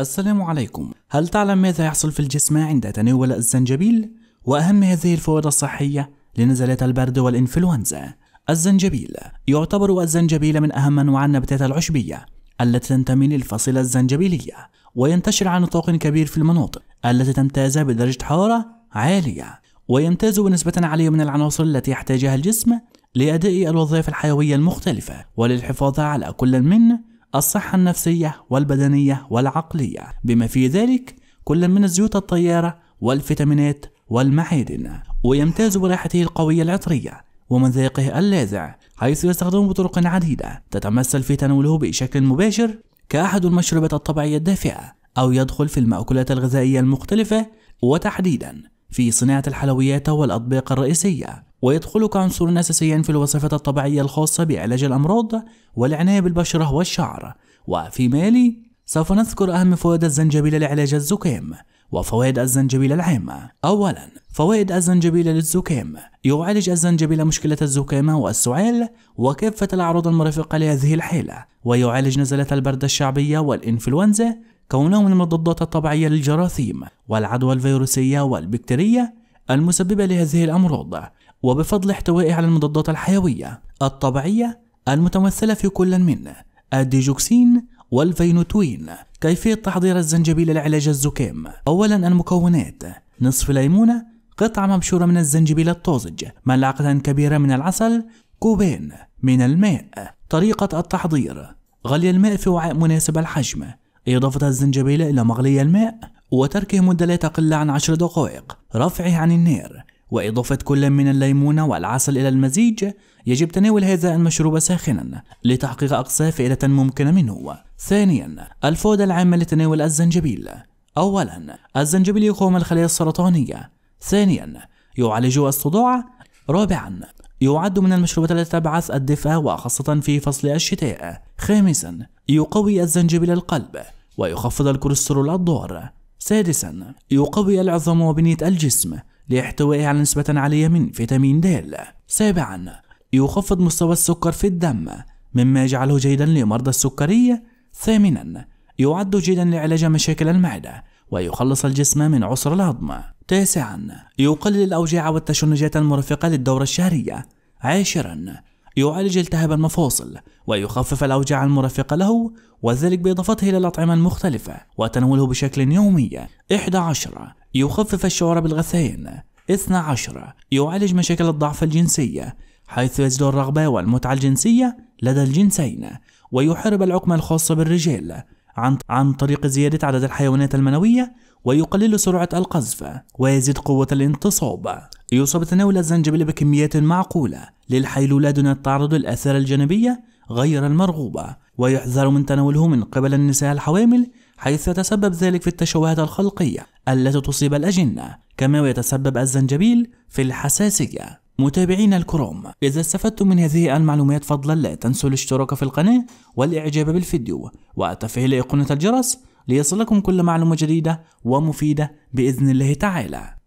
السلام عليكم هل تعلم ماذا يحصل في الجسم عند تناول الزنجبيل؟ وأهم هذه الفوائد الصحية لنزلات البرد والإنفلونزا الزنجبيل يعتبر الزنجبيل من أهم أنواع النباتات العشبية التي تنتمي للفصيلة الزنجبيلية وينتشر على نطاق كبير في المناطق التي تمتاز بدرجة حرارة عالية ويمتاز بنسبة عالية من العناصر التي يحتاجها الجسم لأداء الوظائف الحيوية المختلفة وللحفاظ على كل من الصحة النفسية والبدنية والعقلية بما في ذلك كل من الزيوت الطيارة والفيتامينات والمعادن ويمتاز برائحته القوية العطرية ومذاقه اللاذع حيث يستخدم بطرق عديدة تتمثل في تناوله بشكل مباشر كأحد المشروبات الطبيعية الدافئة أو يدخل في المأكولات الغذائية المختلفة وتحديدا في صناعة الحلويات والأطباق الرئيسية ويدخلك عنصر أساسي في الوصفات الطبيعية الخاصة بعلاج الأمراض والعناية بالبشرة والشعر وفيما يلي سوف نذكر أهم فوائد الزنجبيل لعلاج الزكام وفوائد الزنجبيل العامة أولا فوائد الزنجبيل للزكام يعالج الزنجبيل مشكلة الزكام والسعال وكافة الأعراض المرافقة لهذه الحالة ويعالج نزلات البرد الشعبية والإنفلونزا كونهم من الطبيعية للجراثيم والعدوى الفيروسية والبكتيرية المسببة لهذه الأمراض وبفضل احتوائه على المضادات الحيوية الطبيعية المتمثلة في كل من الديجوكسين والفينوتوين كيفية تحضير الزنجبيل لعلاج الزكام أولا المكونات نصف ليمونة قطعة مبشورة من الزنجبيل الطازج ملعقة كبيرة من العسل كوبين من الماء طريقة التحضير غلي الماء في وعاء مناسب الحجم إضافة الزنجبيل إلى مغلي الماء وتركه مدة لا تقل عن عشر دقائق رفعه عن النار وإضافة كل من الليمون والعسل إلى المزيج يجب تناول هذا المشروب ساخنا لتحقيق أقصى فائدة ممكنة منه ثانيا الفائدة العامة لتناول الزنجبيل أولا الزنجبيل يقاوم الخلايا السرطانية ثانيا يعالج الصداع رابعا يعد من المشروبات التي تبعث الدفء وخاصة في فصل الشتاء خامسا يقوي الزنجبيل القلب ويخفض الكوليسترول الضار سادسا يقوي العظام وبنية الجسم لاحتوائه على نسبة عالية من فيتامين د سابعا يخفض مستوى السكر في الدم مما يجعله جيدا لمرضى السكري ثامنا يعد جيدا لعلاج مشاكل المعدة ويخلص الجسم من عسر الهضم تاسعا يقلل الأوجاع والتشنجات المرافقة للدورة الشهرية عاشرا يعالج التهاب المفاصل ويخفف الأوجاع المرافقة له وذلك بإضافته إلى الأطعمة المختلفة وتناوله بشكل يومي 11 يخفف الشعور بالغثيان 12 يعالج مشاكل الضعف الجنسي حيث يزيد الرغبة والمتعة الجنسية لدى الجنسين ويحارب العقم الخاصة بالرجال عن عن طريق زيادة عدد الحيوانات المنوية ويقلل سرعة القذف ويزيد قوة الانتصاب يصاب تناول الزنجبيل بكميات معقولة للحيلولة دون التعرض للآثار الجانبية غير المرغوبة ويحذر من تناوله من قبل النساء الحوامل حيث يتسبب ذلك في التشوهات الخلقية التي تصيب الأجنة كما يتسبب الزنجبيل في الحساسية متابعينا الكرام إذا استفدتم من هذه المعلومات فضلا لا تنسوا الاشتراك في القناة والإعجاب بالفيديو وتفعيل أيقونة الجرس ليصلكم كل معلومة جديدة ومفيدة بإذن الله تعالى